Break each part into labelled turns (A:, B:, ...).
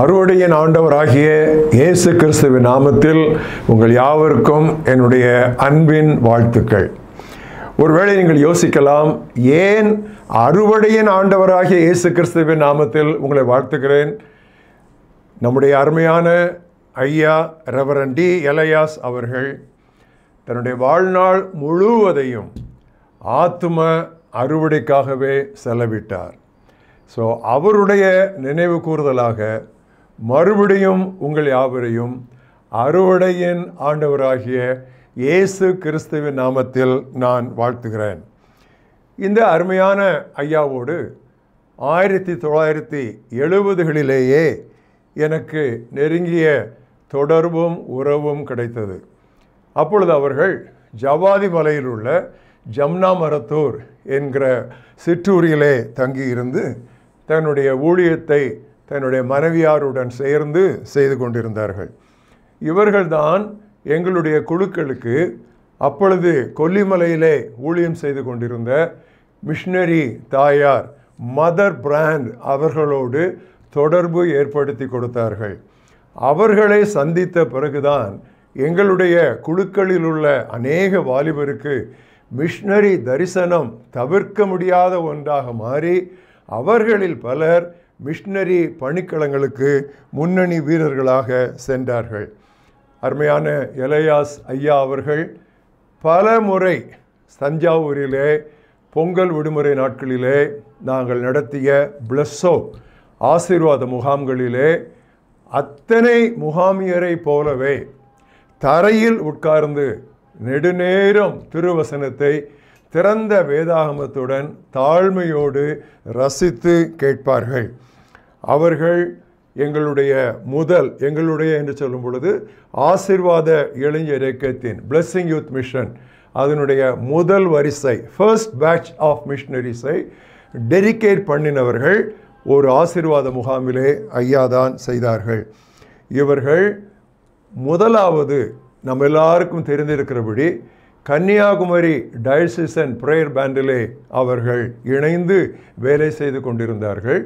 A: அறுவடையின் ஆண்டவராகிய இயேசு கிறிஸ்துவின் நாமத்தில் உங்கள் யாவருக்கும் என்னுடைய அன்பின் வாழ்த்துக்கள் ஒருவேளை நீங்கள் யோசிக்கலாம் ஏன் அறுவடையின் ஆண்டவராகிய இயேசு கிறிஸ்துவின் நாமத்தில் உங்களை வாழ்த்துக்கிறேன் நம்முடைய அருமையான ஐயா ரெவரன் டி எலையாஸ் அவர்கள் தன்னுடைய வாழ்நாள் முழுவதையும் ஆத்ம அறுவடைக்காகவே செலவிட்டார் ஸோ அவருடைய நினைவு கூறுதலாக மறுபடியும் உங்கள் யாவரையும் அறுவடையின் ஆண்டவராகிய இயேசு கிறிஸ்துவின் நாமத்தில் நான் வாழ்த்துகிறேன் இந்த அருமையான ஐயாவோடு ஆயிரத்தி தொள்ளாயிரத்தி எழுபதுகளிலேயே எனக்கு நெருங்கிய தொடர்பும் உறவும் கிடைத்தது அப்பொழுது அவர்கள் ஜவாதி மலையில் உள்ள ஜம்னா மரத்தூர் என்கிற சிற்றூரிலே தங்கியிருந்து தன்னுடைய ஊழியத்தை தன்னுடைய மனைவியாருடன் சேர்ந்து செய்து கொண்டிருந்தார்கள் இவர்கள்தான் எங்களுடைய குழுக்களுக்கு அப்பொழுது கொல்லிமலையிலே ஊழியம் செய்து கொண்டிருந்த மிஷினரி தாயார் மதர் பிராண்ட் அவர்களோடு தொடர்பு ஏற்படுத்தி கொடுத்தார்கள் அவர்களை சந்தித்த பிறகுதான் எங்களுடைய குழுக்களில் உள்ள அநேக வாலிபருக்கு மிஷினரி தரிசனம் தவிர்க்க முடியாத ஒன்றாக மாறி அவர்களில் பலர் மிஷினரி பணிக்களங்களுக்கு முன்னணி வீரர்களாக சென்றார்கள் அருமையான எலையாஸ் ஐயா அவர்கள் பல முறை தஞ்சாவூரிலே பொங்கல் விடுமுறை நாட்களிலே நாங்கள் நடத்திய பிளஸ்ஸோ ஆசீர்வாத முகாம்களிலே அத்தனை முகாமியரை போலவே தரையில் உட்கார்ந்து நெடுநேரம் திருவசனத்தை திறந்த வேதாகமத்துடன் தாழ்மையோடு ரசித்து கேட்பார்கள் அவர்கள் எங்களுடைய முதல் எங்களுடைய என்று சொல்லும் பொழுது ஆசிர்வாத இளைஞர் இயக்கத்தின் பிளஸ்ஸிங் யூத் மிஷன் அதனுடைய முதல் வரிசை ஃபர்ஸ்ட் பேட்ச் ஆஃப் மிஷனரிஸை டெடிகேட் பண்ணினவர்கள் ஒரு ஆசிர்வாத முகாமிலே ஐயா தான் செய்தார்கள் இவர்கள் முதலாவது நம்ம எல்லாருக்கும் தெரிந்திருக்கிறபடி கன்னியாகுமரி டயசிசன் ப்ரேயர் பேண்டிலே அவர்கள் இணைந்து வேலை செய்து கொண்டிருந்தார்கள்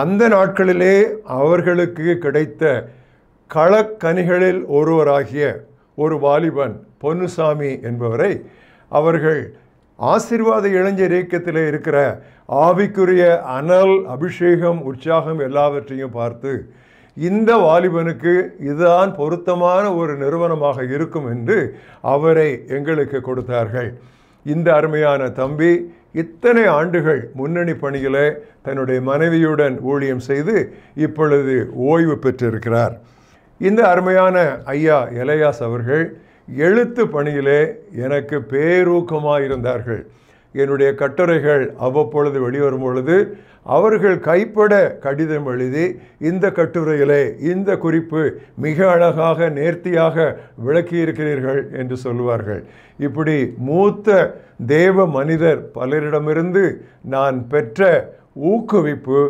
A: அந்த நாட்களிலே அவர்களுக்கு கிடைத்த களக்கனிகளில் ஒருவராகிய ஒரு வாலிபன் பொன்னுசாமி என்பவரை அவர்கள் ஆசிர்வாத இளைஞர் இயக்கத்தில் இருக்கிற ஆவிக்குரிய அனல் அபிஷேகம் உற்சாகம் எல்லாவற்றையும் பார்த்து இந்த வாலிபனுக்கு இதுதான் பொருத்தமான ஒரு நிறுவனமாக இருக்கும் என்று அவரை எங்களுக்கு கொடுத்தார்கள் இந்த அருமையான தம்பி இத்தனை ஆண்டுகள் முன்னணி பணியில் தன்னுடைய மனைவியுடன் ஊழியம் செய்து இப்பொழுது ஓய்வு பெற்றிருக்கிறார் இந்த அருமையான ஐயா இளையாஸ் அவர்கள் எழுத்து பணியிலே எனக்கு பேரூக்கமாக இருந்தார்கள் என்னுடைய கட்டுரைகள் அவ்வப்பொழுது வெளிவரும் பொழுது அவர்கள் கைப்பட கடிதம் எழுதி இந்த கட்டுரையிலே இந்த குறிப்பு மிக அழகாக நேர்த்தியாக விளக்கியிருக்கிறீர்கள் என்று சொல்வார்கள் இப்படி மூத்த தேவ மனிதர் பலரிடமிருந்து நான் பெற்ற ஊக்குவிப்பு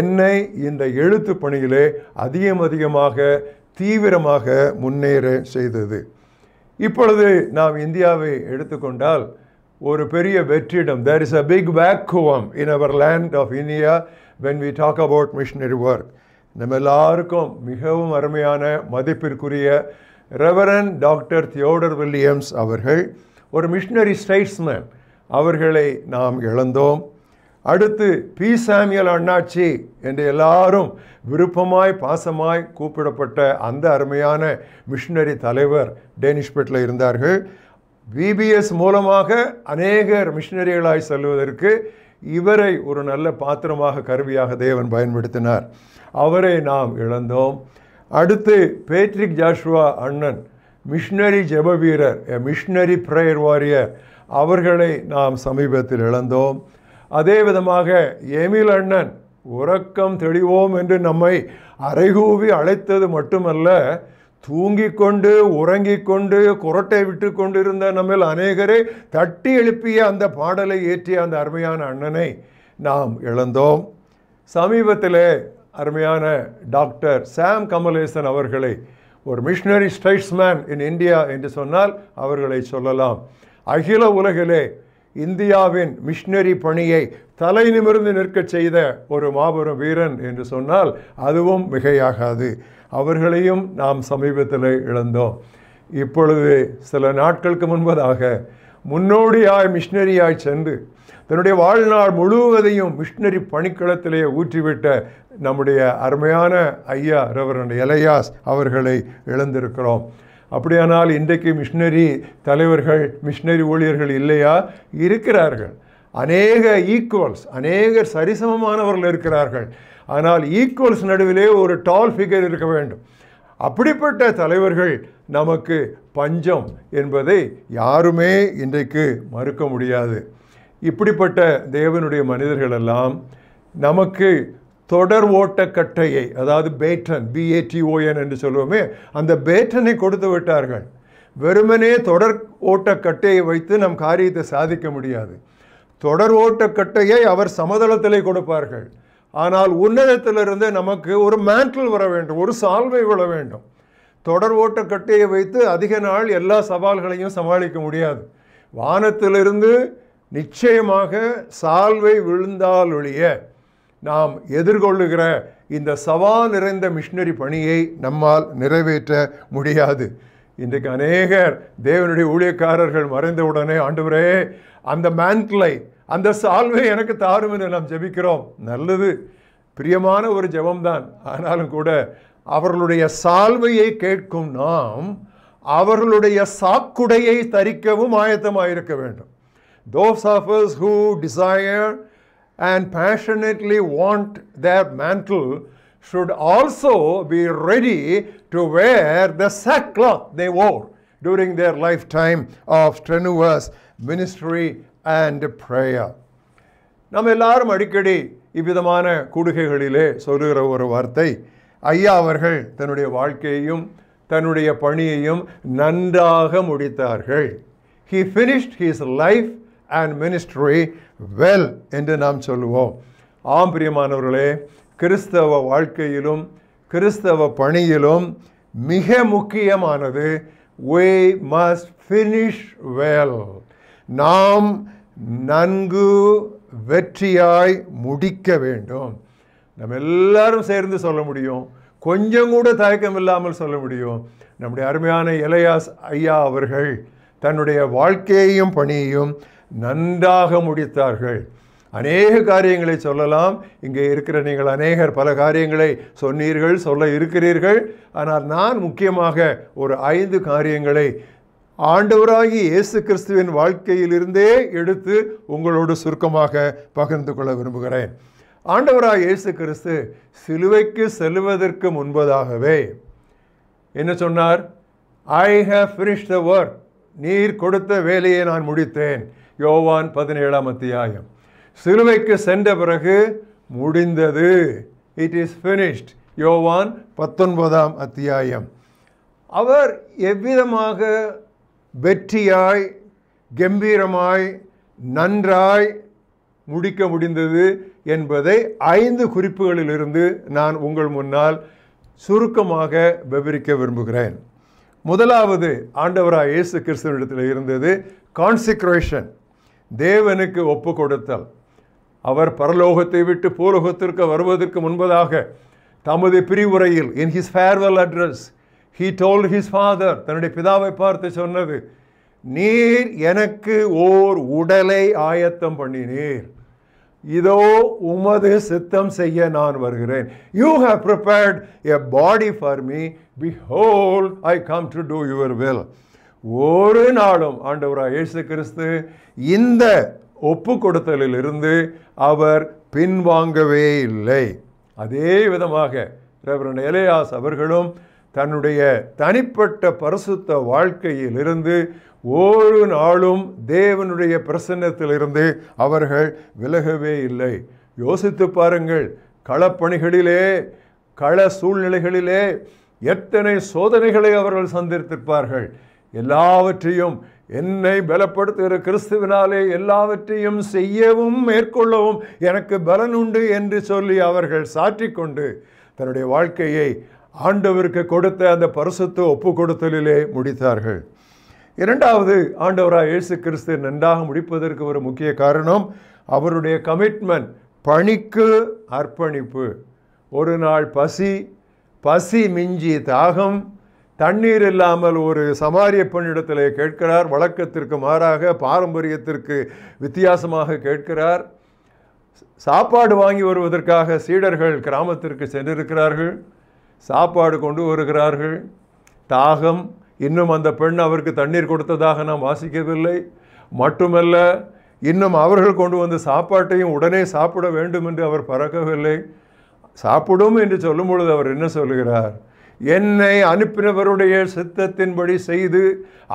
A: என்னை இந்த எழுத்து பணியிலே அதிகம் அதிகமாக தீவிரமாக முன்னேற செய்தது இப்பொழுது நாம் இந்தியாவை எடுத்துக்கொண்டால் ஒரு பெரிய வெற்றிடம் there is a big vacuum in our land of India when we talk about missionary work நம்ம எல்லாருக்கும் மிகவும் அருமையான மதிப்பிற்குரிய ரெவரன் டாக்டர் தியோடர் வில்லியம்ஸ் அவர்கள் ஒரு மிஷினரி ஸ்டேட்ஸ்மேன் அவர்களை நாம் இழந்தோம் அடுத்து பி சாமியல் அண்ணாச்சி என்று எல்லாரும் விருப்பமாய் பாசமாய் கூப்பிடப்பட்ட அந்த அருமையான மிஷினரி தலைவர் டேனிஷ் இருந்தார்கள் விபிஎஸ் மூலமாக அநேகர் மிஷினரிகளாய் செல்வதற்கு இவரை ஒரு நல்ல பாத்திரமாக கருவியாக தேவன் பயன்படுத்தினார் அவரை நாம் இழந்தோம் அடுத்து பேட்ரிக் ஜாஷ்வா அண்ணன் மிஷினரி ஜெப வீரர் மிஷினரி ப்ரேயர் வாரியர் அவர்களை நாம் சமீபத்தில் இழந்தோம் அதே விதமாக எமில் அண்ணன் உறக்கம் தெளிவோம் என்று நம்மை அரைகூவி அழைத்தது மட்டுமல்ல தூங்கிக் கொண்டு உறங்கிக் கொண்டு குரட்டை விட்டு கொண்டிருந்த நம்மில் அநேகரை தட்டி எழுப்பிய அந்த பாடலை ஏற்றிய அந்த அருமையான அண்ணனை நாம் இழந்தோம் சமீபத்தில் அருமையான டாக்டர் சாம் கமலேசன் அவர்களை ஒரு மிஷினரி ஸ்டைட்ஸ்மேன் இன் இந்தியா என்று சொன்னால் அவர்களை சொல்லலாம் அகில உலகிலே இந்தியாவின் மிஷினரி பணியை தலை நிமிர்ந்து நிற்கச் செய்த ஒரு மாபெரும் வீரன் என்று சொன்னால் அதுவும் மிகையாகாது அவர்களையும் நாம் சமீபத்தில் இழந்தோம் இப்பொழுது சில நாட்களுக்கு முன்பதாக முன்னோடியாய் மிஷினரியாய் சென்று தன்னுடைய வாழ்நாள் முழுவதையும் மிஷினரி பணிக்களத்திலேயே ஊற்றிவிட்ட நம்முடைய அருமையான ஐயா ரவரன் எலையாஸ் அவர்களை இழந்திருக்கிறோம் அப்படியானால் இன்றைக்கு மிஷினரி தலைவர்கள் மிஷினரி ஊழியர்கள் இல்லையா இருக்கிறார்கள் அநேக ஈக்குவல்ஸ் அநேகர் சரிசமமானவர்கள் இருக்கிறார்கள் ஆனால் ஈக்குவல்ஸ் நடுவிலே ஒரு டால் ஃபிகர் இருக்க வேண்டும் அப்படிப்பட்ட தலைவர்கள் நமக்கு பஞ்சம் என்பதை யாருமே இன்றைக்கு மறுக்க முடியாது இப்படிப்பட்ட தேவனுடைய மனிதர்களெல்லாம் நமக்கு தொடர் ஓட்டக்கட்டையை அதாவது பேட்டன் பிஏடிஓஎன் என்று சொல்லுவோமே அந்த பேட்டனை கொடுத்து விட்டார்கள் வெறுமனே தொடர் ஓட்டக்கட்டையை வைத்து நம் காரியத்தை சாதிக்க முடியாது தொடர் ஓட்டக்கட்டையை அவர் சமதளத்திலே கொடுப்பார்கள் ஆனால் உன்னதத்திலிருந்து நமக்கு ஒரு மேண்டில் வர வேண்டும் ஒரு சால்வை விழ வேண்டும் தொடர் ஓட்ட கட்டையை வைத்து அதிக நாள் எல்லா சவால்களையும் சமாளிக்க முடியாது வானத்திலிருந்து நிச்சயமாக சால்வை விழுந்தால் ஒழிய நாம் எதிர்கொள்ளுகிற இந்த சவால் நிறைந்த மிஷினரி பணியை நம்மால் நிறைவேற்ற முடியாது இன்றைக்கு அநேகர் தேவனுடைய ஊழியக்காரர்கள் மறைந்தவுடனே ஆண்டவரே அந்த மேண்டலை அந்த சால்வை எனக்கு தாரும் என்று நாம் ஜபிக்கிறோம் நல்லது பிரியமான ஒரு ஜபம்தான் ஆனாலும் கூட அவர்களுடைய சால்வையை கேட்கும் நாம் அவர்களுடைய சாக்குடையை தரிக்கவும் ஆயத்தமாக இருக்க வேண்டும் those offers who desire and passionately want their mantle should also be ready to wear the sackcloth they wore during their lifetime of strenuous ministry and prayer நம்ம எல்லாரும் அடிக்கடி இவ்விதமான கூடுகைகளிலே சொல்லுகிற ஒரு வார்த்தை ஐயா அவர்கள் தன்னுடைய வாழ்க்கையையும் தன்னுடைய பணியையும் நன்றாக முடித்தார்கள் he finished his life and ministry well என்று நாம் சொல்லுவோம் ஆம் பிரியமானவர்களே கிறிஸ்தவ வாழ்க்கையிலும் கிறிஸ்தவ பணியிலும் மிக முக்கியமானது வே மஸ்ட் ஃபினிஷ் வெல் நாம் நன்கு வெற்றியாய் முடிக்க வேண்டும் நம்ம எல்லாரும் சேர்ந்து சொல்ல முடியும் கொஞ்சம் கூட தயக்கம் இல்லாமல் சொல்ல முடியும் நம்முடைய அருமையான இளையாஸ் ஐயா அவர்கள் தன்னுடைய வாழ்க்கையையும் பணியையும் நன்றாக முடித்தார்கள் அநேக காரியங்களை சொல்லலாம் இங்கே இருக்கிற நீங்கள் அநேகர் பல காரியங்களை சொன்னீர்கள் சொல்ல இருக்கிறீர்கள் ஆனால் நான் முக்கியமாக ஒரு ஐந்து காரியங்களை ஆண்டவராகி இயேசு கிறிஸ்துவின் வாழ்க்கையிலிருந்தே எடுத்து உங்களோடு சுருக்கமாக பகிர்ந்து கொள்ள விரும்புகிறேன் ஆண்டவராக இயேசு கிறிஸ்து சிலுவைக்கு செல்வதற்கு முன்பதாகவே என்ன சொன்னார் I have finish the work நீர் கொடுத்த வேலையை நான் முடித்தேன் யோவான் பதினேழாம் அத்தியாயம் சிலுவைக்கு சென்ற பிறகு முடிந்தது இட் இஸ் ஃபினிஷ்ட் யோவான் பத்தொன்பதாம் அத்தியாயம் அவர் எவ்விதமாக வெற்றியாய் கம்பீரமாய் நன்றாய் முடிக்க முடிந்தது என்பதை ஐந்து குறிப்புகளிலிருந்து நான் உங்கள் முன்னால் சுருக்கமாக விவரிக்க விரும்புகிறேன் முதலாவது ஆண்டவராக இயேசு கிறிஸ்துவனிடத்தில் இருந்தது கான்சிக்ரேஷன் தேவனுக்கு ஒப்பு கொடுத்தல் அவர் பரலோகத்தை விட்டு பூலோகத்திற்கு வருவதற்கு முன்பதாக தமது பிரிவுரையில் in his farewell address he told his father தன்னுடைய பிதாவை பார்த்து சொன்னது நீர் எனக்கு ஓர் உடலை ஆயத்தம் பண்ணினீர் இதோ உமது சித்தம் செய்ய நான் வருகிறேன் you have prepared a body for me behold I come to do your will ஒரு நாளும் ஆண்டவராக இயேசு கிறிஸ்து இந்த ஒப்பு கொடுத்தலிலிருந்து அவர் பின்வாங்கவே இல்லை அதே விதமாக ரெவரன் எலையாஸ் அவர்களும் தன்னுடைய தனிப்பட்ட பரிசுத்த வாழ்க்கையிலிருந்து ஒரு நாளும் தேவனுடைய பிரசன்னத்திலிருந்து அவர்கள் விலகவே இல்லை யோசித்து பாருங்கள் களப்பணிகளிலே கள சூழ்நிலைகளிலே எத்தனை சோதனைகளை அவர்கள் சந்தித்திருப்பார்கள் எல்லாவற்றையும் என்னை பலப்படுத்துகிற கிறிஸ்துவினாலே எல்லாவற்றையும் செய்யவும் மேற்கொள்ளவும் எனக்கு பலன் உண்டு என்று சொல்லி அவர்கள் சாற்றிக்கொண்டு தன்னுடைய வாழ்க்கையை ஆண்டவருக்கு கொடுத்த அந்த பரிசுத்த ஒப்பு கொடுத்தலிலே முடித்தார்கள் இரண்டாவது ஆண்டவராக இயேசு கிறிஸ்து நன்றாக முடிப்பதற்கு ஒரு முக்கிய காரணம் அவருடைய கமிட்மெண்ட் பணிக்கு அர்ப்பணிப்பு ஒரு நாள் பசி பசி மிஞ்சி தாகம் தண்ணீர் இல்லாமல் ஒரு சமாரிய பெண்ணிடத்தில் கேட்கிறார் வழக்கத்திற்கு மாறாக பாரம்பரியத்திற்கு வித்தியாசமாக கேட்கிறார் சாப்பாடு வாங்கி வருவதற்காக சீடர்கள் கிராமத்திற்கு சென்றிருக்கிறார்கள் சாப்பாடு கொண்டு வருகிறார்கள் தாகம் இன்னும் அந்த பெண் அவருக்கு தண்ணீர் கொடுத்ததாக நாம் வாசிக்கவில்லை மட்டுமல்ல இன்னும் அவர்கள் கொண்டு வந்த சாப்பாட்டையும் உடனே சாப்பிட வேண்டும் என்று அவர் பறக்கவில்லை சாப்பிடும் என்று சொல்லும் பொழுது அவர் என்ன சொல்கிறார் என்னை அனுப்பினவருடைய சித்தத்தின்படி செய்து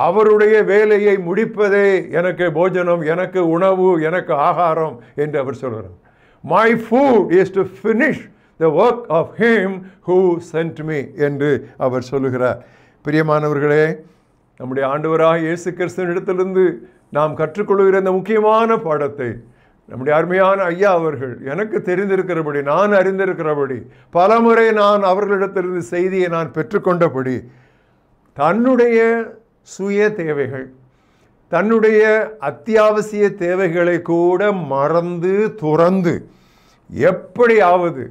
A: அவருடைய வேலையை முடிப்பதே எனக்கு போஜனம் எனக்கு உணவு எனக்கு ஆகாரம் என்று அவர் சொல்கிறார் my food is to finish the work of him who sent me என்று அவர் சொல்லுகிறார் பிரியமானவர்களே நம்முடைய ஆண்டவராக இயேசு கிறிஸ்தனிடத்திலிருந்து நாம் கற்றுக்கொள்கிற இந்த முக்கியமான பாடத்தை நம்முடைய அருமையான ஐயா அவர்கள் எனக்கு தெரிந்திருக்கிறபடி நான் அறிந்திருக்கிறபடி பலமுறை நான் அவர்களிடத்திலிருந்து செய்தியை நான் பெற்றுக்கொண்டபடி தன்னுடைய சுய தேவைகள் தன்னுடைய அத்தியாவசிய தேவைகளை கூட மறந்து துறந்து எப்படியாவது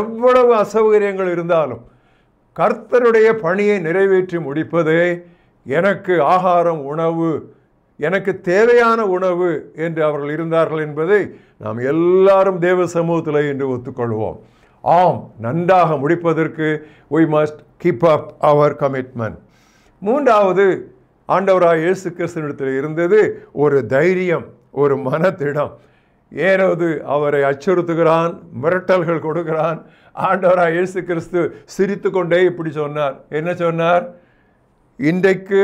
A: எவ்வளவு அசௌகரியங்கள் இருந்தாலும் கர்த்தருடைய பணியை நிறைவேற்றி முடிப்பதே எனக்கு ஆகாரம் உணவு எனக்கு தேவையான உணவு என்று அவர்கள் இருந்தார்கள் என்பதை நாம் எல்லாரும் தேவ சமூகத்தில் என்று ஒத்துக்கொள்வோம் ஆம் நன்றாக முடிப்பதற்கு we must keep up our commitment மூன்றாவது ஆண்டவராக இயேசு கிறிஸ்தனிடத்தில் இருந்தது ஒரு தைரியம் ஒரு மனத்திடம் ஏனோது அவரை அச்சுறுத்துகிறான் மிரட்டல்கள் கொடுக்கிறான் ஆண்டவராக இயேசு கிறிஸ்து சிரித்து கொண்டே இப்படி சொன்னார் என்ன சொன்னார் இன்றைக்கு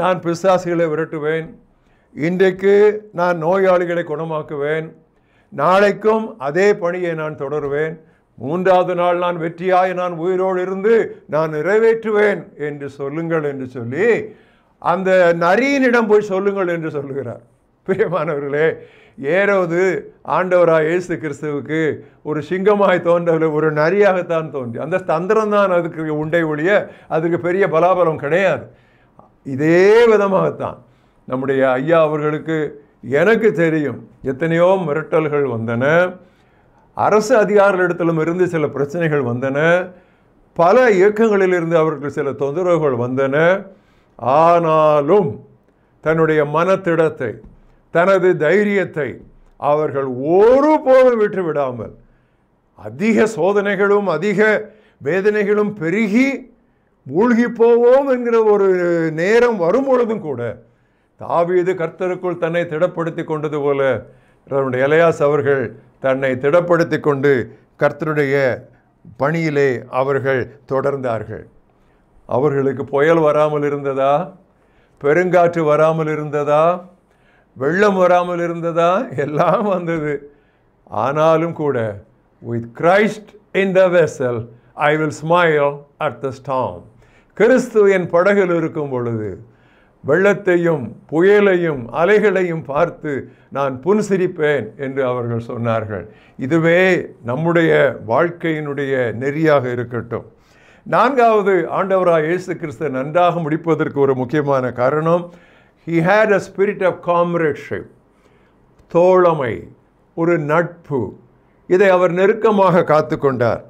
A: நான் பிசாசுகளை விரட்டுவேன் இன்றைக்கு நான் நோயாளிகளை குணமாக்குவேன் நாளைக்கும் அதே பணியை நான் தொடருவேன் மூன்றாவது நாள் நான் வெற்றியாய் நான் உயிரோடு இருந்து நான் நிறைவேற்றுவேன் என்று சொல்லுங்கள் என்று சொல்லி அந்த நரியினிடம் போய் சொல்லுங்கள் என்று சொல்லுகிறார் பிரியமானவர்களே ஏறவது ஆண்டவராக இயேசு கிறிஸ்துவுக்கு ஒரு சிங்கமாய் தோன்றவில் ஒரு நரியாகத்தான் தோன்றி அந்த தந்திரம் தான் அதுக்கு உண்டை ஒழிய அதுக்கு பெரிய பலாபலம் கிடையாது இதே விதமாகத்தான் நம்முடைய ஐயா அவர்களுக்கு எனக்கு தெரியும் எத்தனையோ மிரட்டல்கள் வந்தன அரசு அதிகாரிகளிடத்திலும் இருந்து சில பிரச்சனைகள் வந்தன பல இயக்கங்களிலிருந்து அவர்களுக்கு சில தொந்தரவுகள் வந்தன ஆனாலும் தன்னுடைய மனத்திடத்தை தனது தைரியத்தை அவர்கள் ஒருபோதும் விட்டு விடாமல் அதிக சோதனைகளும் அதிக வேதனைகளும் பெருகி மூழ்கி போவோம் என்கிற ஒரு நேரம் வரும் பொழுதும் கூட தாவீது கர்த்தருக்குள் தன்னை திடப்படுத்தி கொண்டது போல நம்முடைய இளையாஸ் அவர்கள் தன்னை திடப்படுத்தி கொண்டு கர்த்தருடைய பணியிலே அவர்கள் தொடர்ந்தார்கள் அவர்களுக்கு புயல் வராமல் இருந்ததா பெருங்காற்று வராமல் இருந்ததா வெள்ளம் வராமல் இருந்ததா எல்லாம் வந்தது ஆனாலும் கூட with Christ in the vessel I will smile at the storm கிறிஸ்து என் படகில் இருக்கும் பொழுது வெள்ளத்தையும் புயலையும் அலைகளையும் பார்த்து நான் புன்சிரிப்பேன் என்று அவர்கள் சொன்னார்கள் இதுவே நம்முடைய வாழ்க்கையினுடைய நெறியாக இருக்கட்டும் நான்காவது ஆண்டவராக இயேசு கிறிஸ்து நன்றாக முடிப்பதற்கு ஒரு முக்கியமான காரணம் he had a spirit of comradeship தோழமை ஒரு நட்பு இதை அவர் நெருக்கமாக காத்து கொண்டார்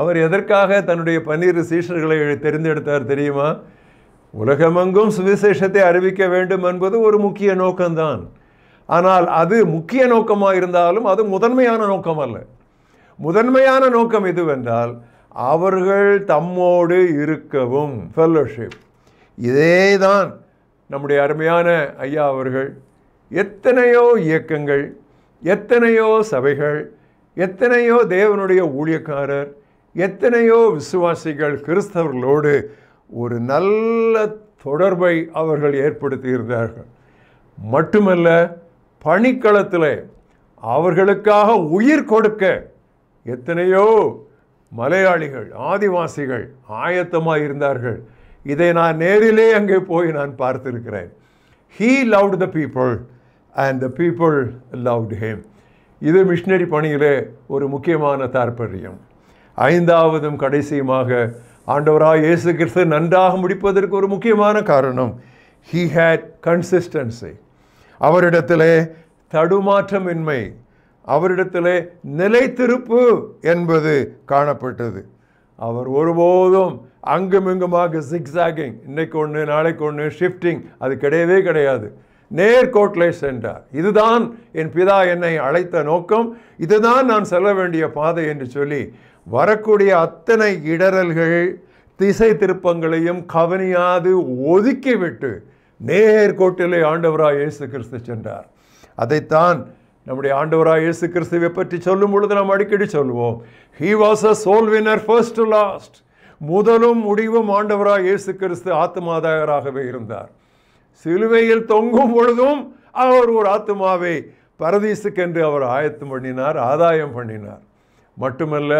A: அவர் எதற்காக தன்னுடைய பன்னீர் சீஷர்களை தெரிந்தெடுத்தார் தெரியுமா உலகமெங்கும் சுவிசேஷத்தை அறிவிக்க வேண்டும் என்பது ஒரு முக்கிய நோக்கம்தான் ஆனால் அது முக்கிய நோக்கமாக இருந்தாலும் அது முதன்மையான நோக்கம் அல்ல முதன்மையான நோக்கம் இதுவென்றால் அவர்கள் தம்மோடு இருக்கவும் ஃபெல்லோஷிப் இதே தான் நம்முடைய அருமையான ஐயா அவர்கள் எத்தனையோ இயக்கங்கள் எத்தனையோ சபைகள் எத்தனையோ தேவனுடைய ஊழியக்காரர் எத்தனையோ விசுவாசிகள் கிறிஸ்தவர்களோடு ஒரு நல்ல தொடர்பை அவர்கள் ஏற்படுத்தியிருந்தார்கள் மட்டுமல்ல பணிக்களத்தில் அவர்களுக்காக உயிர் கொடுக்க எத்தனையோ மலையாளிகள் ஆதிவாசிகள் ஆயத்தமாக இருந்தார்கள் இதை நான் நேரிலே அங்கே போய் நான் பார்த்திருக்கிறேன் he loved the people and the people loved him இது மிஷினரி பணியிலே ஒரு முக்கியமான தாற்பயம் ஐந்தாவதும் கடைசியுமாக ஆண்டவராக இயேசு கிறிஸ்து நன்றாக முடிப்பதற்கு ஒரு முக்கியமான காரணம் ஹீ ஹேட் கன்சிஸ்டன்சி அவரிடத்திலே தடுமாற்றமின்மை அவரிடத்திலே நிலைத்திருப்பு என்பது காணப்பட்டது அவர் ஒருபோதும் இங்குமாக ஜிக்ஸாகிங் இன்னைக்கு ஒன்று நாளைக்கு ஒன்று ஷிஃப்டிங் அது கிடையவே கிடையாது நேர்கோட்டிலே சென்றார் இதுதான் என் பிதா என்னை அழைத்த நோக்கம் இதுதான் நான் செல்ல வேண்டிய பாதை என்று சொல்லி வரக்கூடிய அத்தனை இடரல்கள் திசை திருப்பங்களையும் கவனியாது ஒதுக்கிவிட்டு நேர்கோட்டிலே ஆண்டவராக இயேசு கிறிஸ்து சென்றார் அதைத்தான் நம்முடைய ஆண்டவராக இயேசு கிறிஸ்துவை பற்றி சொல்லும் பொழுது நாம் அடிக்கடி சொல்லுவோம் he was a soul winner first to last முதலும் முடிவும் ஆண்டவராக இயேசு கிறிஸ்து ஆத்மாதாயராகவே இருந்தார் சிலுவையில் தொங்கும் பொழுதும் அவர் ஒரு ஆத்மாவை பரதீசுக்கென்று அவர் ஆயத்தம் பண்ணினார் ஆதாயம் பண்ணினார் மட்டுமல்ல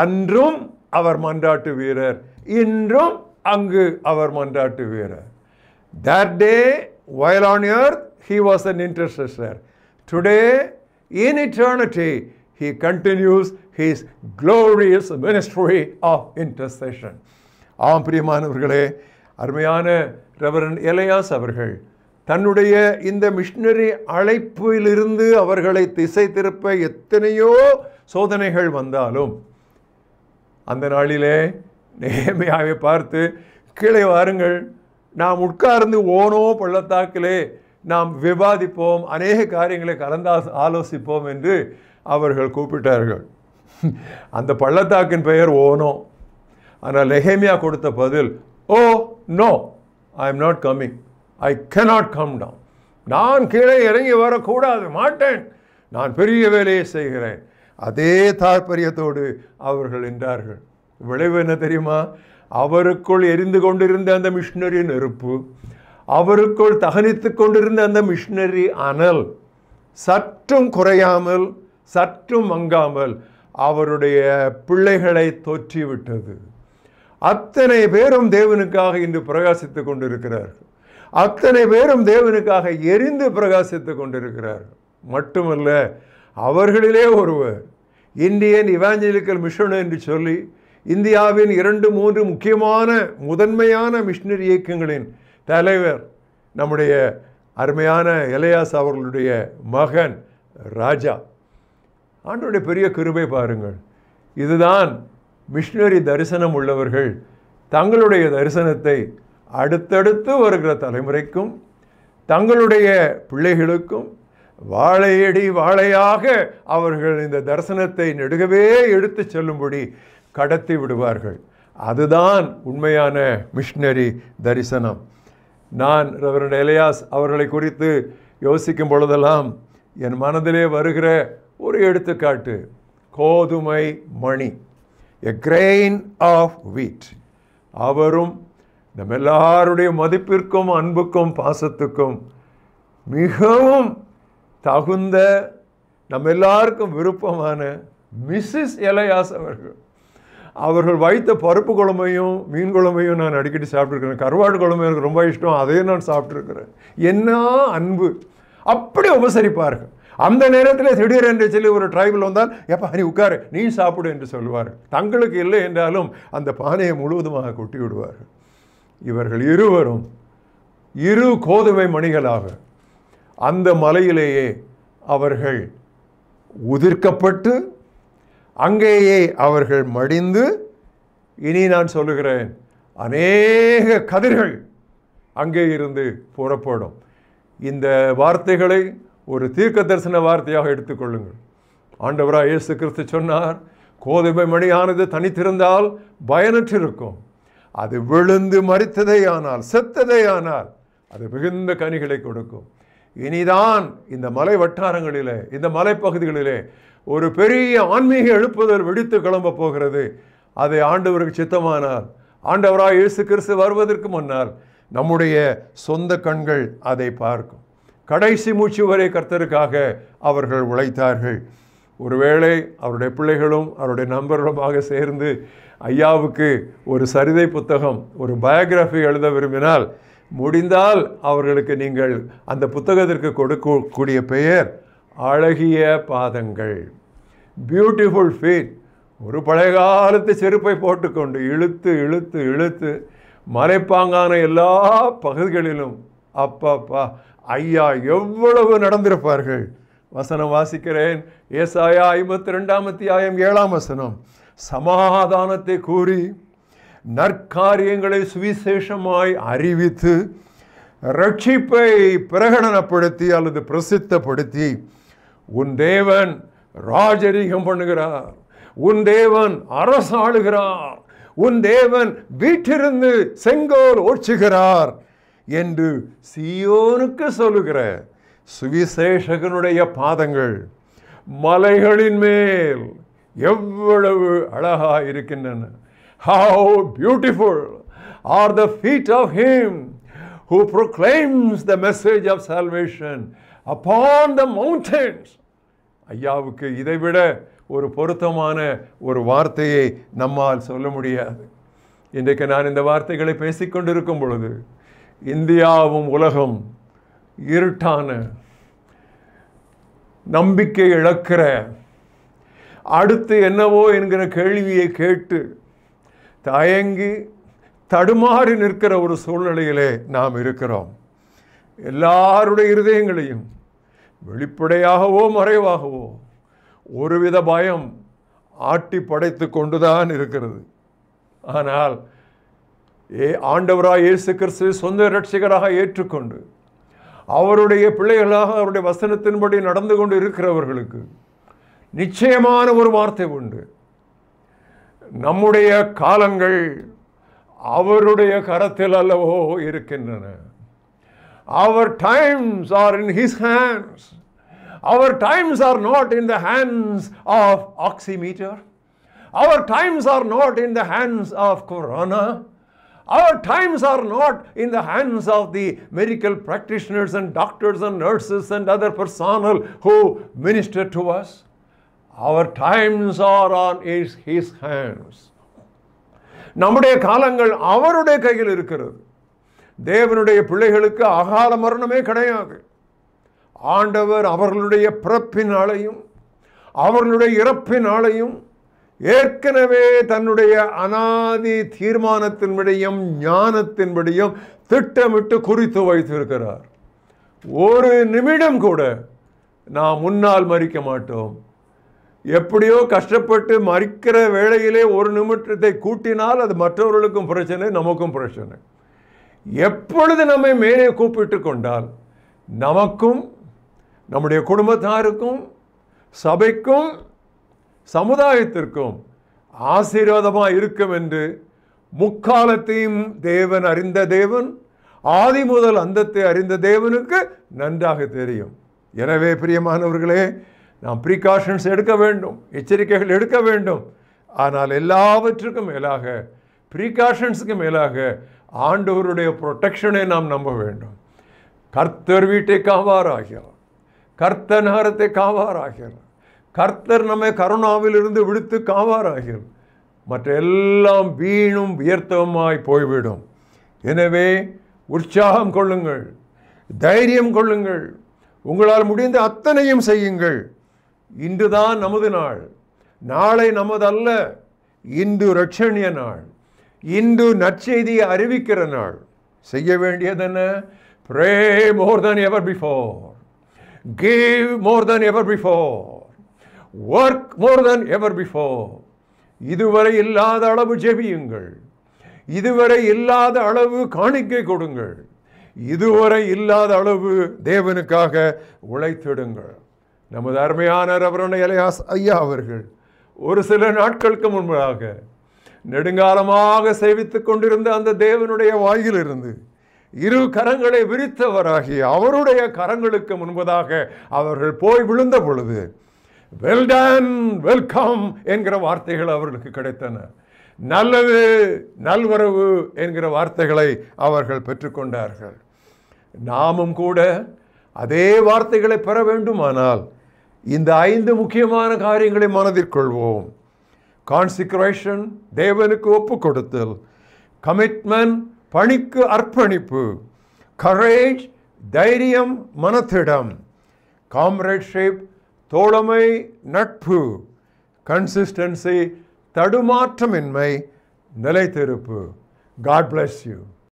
A: அன்றும் அவர் மன்றாட்டு வீரர் இன்றும் அங்கு அவர் மன்றாட்டு வீரர் that day while on earth he was an intercessor today in eternity he continues his glorious ministry of intercession ஆம் பிரியமானவர்களே அருமையான ரெவரன் எலையாஸ் அவர்கள் தன்னுடைய இந்த மிஷினரி அழைப்பிலிருந்து அவர்களை திசை திருப்ப எத்தனையோ சோதனைகள் வந்தாலும் அந்த நாளிலே நேமையாவை பார்த்து கீழே வாருங்கள் நாம் உட்கார்ந்து ஓனோ பள்ளத்தாக்கிலே நாம் விவாதிப்போம் அநேக காரியங்களை கலந்தா ஆலோசிப்போம் என்று அவர்கள் கூப்பிட்டார்கள் அந்த பள்ளத்தாக்கின் பெயர் ஓனோ ஆனால் லெஹேமியா கொடுத்த பதில் oh no I am not coming I cannot come down நான் கீழே இறங்கி வரக்கூடாது மாட்டேன் நான் பெரிய வேலையை செய்கிறேன் அதே தாற்பயத்தோடு அவர்கள் என்றார்கள் விளைவு என்ன தெரியுமா அவருக்குள் எரிந்து கொண்டிருந்த அந்த மிஷினரி நெருப்பு அவருக்குள் தகனித்து கொண்டிருந்த அந்த மிஷினரி அனல் சற்றும் குறையாமல் சற்றும் மங்காமல் அவருடைய பிள்ளைகளை தொற்றிவிட்டது அத்தனை பேரும் தேவனுக்காக இன்று பிரகாசித்துக் கொண்டிருக்கிறார்கள் அத்தனை பேரும் தேவனுக்காக எரிந்து பிரகாசித்துக் கொண்டிருக்கிறார்கள் மட்டுமல்ல அவர்களிலே ஒருவர் இந்தியன் இவாஞ்சலிக்கல் மிஷன் என்று சொல்லி இந்தியாவின் இரண்டு மூன்று முக்கியமான முதன்மையான மிஷினரி இயக்கங்களின் தலைவர் நம்முடைய அருமையான இளையாஸ் அவர்களுடைய மகன் ராஜா ஆண்டோடைய பெரிய கிருபை பாருங்கள் இதுதான் மிஷினரி தரிசனம் உள்ளவர்கள் தங்களுடைய தரிசனத்தை அடுத்தடுத்து வருகிற தலைமுறைக்கும் தங்களுடைய பிள்ளைகளுக்கும் வாழையடி வாழையாக அவர்கள் இந்த தரிசனத்தை நெடுகவே எடுத்து செல்லும்படி கடத்தி விடுவார்கள் அதுதான் உண்மையான மிஷினரி தரிசனம் நான் ரவரன் எலியாஸ் அவர்களை குறித்து யோசிக்கும் பொழுதெல்லாம் என் மனதிலே வருகிற ஒரு எடுத்துக்காட்டு கோதுமை மணி எ கிரெயின் ஆஃப் வீட் அவரும் நம்ம எல்லாருடைய மதிப்பிற்கும் அன்புக்கும் பாசத்துக்கும் மிகவும் தகுந்த நம்ம எல்லாருக்கும் விருப்பமான மிஸ்ஸஸ் எலையாஸ் அவர்கள் அவர்கள் வைத்த பருப்பு குழம்பையும் மீன் குழம்பையும் நான் அடிக்கடி சாப்பிட்ருக்கிறேன் கருவாடு குழம்பு எனக்கு ரொம்ப இஷ்டம் அதையும் நான் சாப்பிட்ருக்கிறேன் என்ன அன்பு அப்படி உபசரிப்பார்கள் அந்த நேரத்தில் திடீர் என்று சொல்லி ஒரு டிரைபிள் வந்தால் எப்போ நீ உட்காரு நீ சாப்பிடு என்று சொல்வார்கள் தங்களுக்கு இல்லை என்றாலும் அந்த பானையை முழுவதுமாக கொட்டி விடுவார் இவர்கள் இருவரும் இரு கோதுமை மணிகளாக அந்த மலையிலேயே அவர்கள் உதிர்க்கப்பட்டு அங்கேயே அவர்கள் மடிந்து இனி நான் சொல்லுகிறேன் அநேக கதிர்கள் அங்கே இருந்து புறப்படும் இந்த வார்த்தைகளை ஒரு தீர்க்க தரிசன வார்த்தையாக எடுத்துக்கொள்ளுங்கள் ஆண்டவராக இயேசு கிறிஸ்து சொன்னார் கோதுமை மணியானது தனித்திருந்தால் பயனற்றிருக்கும் அது விழுந்து மறித்ததே ஆனால் செத்ததே ஆனால் அது மிகுந்த கனிகளை கொடுக்கும் இனிதான் இந்த மலை வட்டாரங்களிலே இந்த மலைப்பகுதிகளிலே ஒரு பெரிய ஆன்மீக எழுப்புதல் வெடித்து கிளம்ப போகிறது அதை ஆண்டவருக்கு சித்தமானால் ஆண்டவராக இயேசு கிறிஸ்து வருவதற்கு முன்னால் நம்முடைய சொந்த கண்கள் அதை பார்க்கும் கடைசி மூச்சு வரை கர்த்தருக்காக அவர்கள் உழைத்தார்கள் ஒருவேளை அவருடைய பிள்ளைகளும் அவருடைய நண்பர்களுமாக சேர்ந்து ஐயாவுக்கு ஒரு சரிதை புத்தகம் ஒரு பயோகிராஃபி எழுத விரும்பினால் முடிந்தால் அவர்களுக்கு நீங்கள் அந்த புத்தகத்திற்கு கொடுக்கக்கூடிய பெயர் அழகிய பாதங்கள் பியூட்டிஃபுல் ஃபீட் ஒரு பழைய காலத்து செருப்பை போட்டுக்கொண்டு இழுத்து இழுத்து இழுத்து மறைப்பாங்கான எல்லா பகுதிகளிலும் அப்பா ஐயா எவ்வளவு நடந்திருப்பார்கள் வசனம் வாசிக்கிறேன் ஏசாயா ஐம்பத்தி ரெண்டாம் அத்தியாயம் ஏழாம் வசனம் சமாதானத்தை கூறி நற்காரியங்களை சுவிசேஷமாய் அறிவித்து ரட்சிப்பை பிரகடனப்படுத்தி அல்லது பிரசித்தப்படுத்தி உன் தேவன் ராஜரீகம் பண்ணுகிறார் உன் தேவன் அரசாளுகிறார் உன் தேவன் வீட்டிருந்து செங்கோல் ஓட்சுகிறார் என்று சியோனுக்கு சொல்லுகிற சுவிசேஷகனுடைய பாதங்கள் மலைகளின் மேல் எவ்வளவு அழகா இருக்கின்றன how beautiful are the feet of him who proclaims the message of salvation upon the mountains ஐயாவுக்கு இதைவிட ஒரு பொருத்தமான ஒரு வார்த்தையை நம்மால் சொல்ல முடியாது இன்றைக்கு நான் இந்த வார்த்தைகளை பேசிக்கொண்டிருக்கும் பொழுது இந்தியாவும் உலகம் இருட்டான நம்பிக்கை இழக்கிற அடுத்து என்னவோ என்கிற கேள்வியை கேட்டு தயங்கி தடுமாறி நிற்கிற ஒரு சூழ்நிலையிலே நாம் இருக்கிறோம் எல்லாருடைய இருதயங்களையும் வெளிப்படையாகவோ மறைவாகவோ ஒருவித பயம் ஆட்டி படைத்து கொண்டுதான் இருக்கிறது ஆனால் ஏ ஆண்டவராக இயேசு கிறிஸ்து சொந்த இரட்சிகராக ஏற்றுக்கொண்டு அவருடைய பிள்ளைகளாக அவருடைய வசனத்தின்படி நடந்து கொண்டு இருக்கிறவர்களுக்கு நிச்சயமான ஒரு வார்த்தை உண்டு நம்முடைய காலங்கள் அவருடைய கரத்தில் அல்லவோ இருக்கின்றன our times are in his hands our times are not in the hands of oximeter our times are not in the hands of corona Our times are not in the hands of the medical practitioners and doctors and nurses and other personnel who minister to us. Our times are on his, his hands. நம்முடைய காலங்கள் அவருடைய கையில் இருக்கிறது தேவனுடைய பிள்ளைகளுக்கு அகால மரணமே கிடையாது ஆண்டவர் அவர்களுடைய பிறப்பினாலையும் அவர்களுடைய இறப்பினாலையும் ஏற்கனவே தன்னுடைய அனாதி தீர்மானத்தின்படியும் ஞானத்தின்படியும் திட்டமிட்டு குறித்து வைத்திருக்கிறார் ஒரு நிமிடம் கூட நாம் முன்னால் மறிக்க மாட்டோம் எப்படியோ கஷ்டப்பட்டு மறிக்கிற வேளையிலே ஒரு நிமிடத்தை கூட்டினால் அது மற்றவர்களுக்கும் பிரச்சனை நமக்கும் பிரச்சனை எப்பொழுது நம்மை மேலே கூப்பிட்டு கொண்டால் நமக்கும் நம்முடைய குடும்பத்தாருக்கும் சபைக்கும் சமுதாயத்திற்கும் ஆசீர்வாதமாக இருக்கும் என்று முக்காலத்தையும் தேவன் அறிந்த தேவன் ஆதி முதல் அந்தத்தை அறிந்த தேவனுக்கு நன்றாக தெரியும் எனவே பிரியமானவர்களே நாம் ப்ரிகாஷன்ஸ் எடுக்க வேண்டும் எச்சரிக்கைகள் எடுக்க வேண்டும் ஆனால் எல்லாவற்றுக்கும் மேலாக ப்ரிகாஷன்ஸுக்கு மேலாக ஆண்டவருடைய ப்ரொட்டெக்ஷனை நாம் நம்ப வேண்டும் கர்த்தர் வீட்டை காவாராகிறார் கர்த்த நகரத்தை காவாராகிறார் கர்த்தர் நம்மை கருணாவிலிருந்து விடுத்து காவாராகும் மற்ற எல்லாம் வீணும் உயர்த்தவமாய் போய்விடும் எனவே உற்சாகம் கொள்ளுங்கள் தைரியம் கொள்ளுங்கள் உங்களால் முடிந்த அத்தனையும் செய்யுங்கள் இன்றுதான் நமது நாள் நாளை நமதல்ல இந்து ரட்சணிய நாள் இந்து நற்செய்தியை அறிவிக்கிற நாள் செய்ய என்ன pray more than ever before give more than ever before work more then ever before இதுவரை இல்லாத அளவு ஜெபியுங்கள் இதுவரை இல்லாத அளவு காணிக்கை கொடுங்கள் இதுவரை இல்லாத அளவு தேவனுக்காக உழைத்திடுங்கள் நமது அருமையான ரவரன இலையாஸ் ஐயா அவர்கள் ஒரு சில நாட்களுக்கு முன்பதாக நெடுங்காலமாக சேவித்து கொண்டிருந்த அந்த தேவனுடைய வாயிலிருந்து இரு கரங்களை விரித்தவராகி அவருடைய கரங்களுக்கு முன்பதாக அவர்கள் போய் விழுந்த பொழுது வெல் டன் வெல்கம் என்கிற வார்த்தைகள் அவர்களுக்கு கிடைத்தன நல்லது நல்வரவு என்கிற வார்த்தைகளை அவர்கள் பெற்றுக்கொண்டார்கள் நாமும் கூட அதே வார்த்தைகளை பெற வேண்டுமானால் இந்த ஐந்து முக்கியமான காரியங்களை மனதில் கொள்வோம் கான்சிக்ரேஷன் தேவனுக்கு ஒப்பு கொடுத்தல் கமிட்மெண்ட் பணிக்கு அர்ப்பணிப்பு கரேஜ் தைரியம் மனத்திடம் காம்ரேட்ஷிப் தோழமை நட்பு கன்சிஸ்டன்சி தடுமாற்றமின்மை நிலைத்திருப்பு காட் பிளஸ் யூ